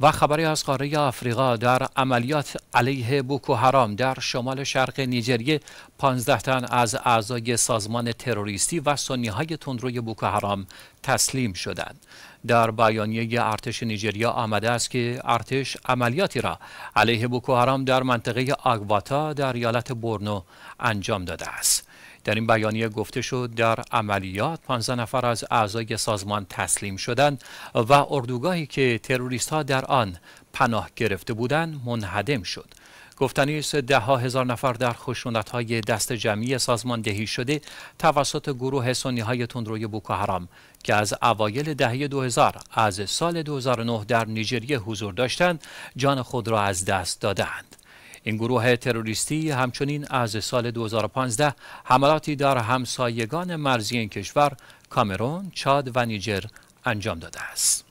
و خبری از قاره آفریقا در عملیات علیه بوکو حرام در شمال شرق نیجریه 15 تن از اعضای سازمان تروریستی و سنی های تندروی بوکو حرام تسلیم شدند. در بیانیه ارتش نیجریه آمده است که ارتش عملیاتی را علیه بوکو حرام در منطقه آگواتا در ایالت برنو انجام داده است. در این بیانیه گفته شد در عملیات 15 نفر از اعضای سازمان تسلیم شدند و اردوگاهی که تروریست ها در آن پناه گرفته بودند منهدم شد گفتنی است ده هزار نفر در خشونت های دست جمعی سازماندهی شده توسط گروه سنی های تندروی بوکو حرام که از اوایل دهه 2000 از سال 2009 در نیجریه حضور داشتند جان خود را از دست دادند. این گروه تروریستی همچنین از سال 2015 حملاتی در همسایگان مرزی این کشور کامرون، چاد و نیجر انجام داده است.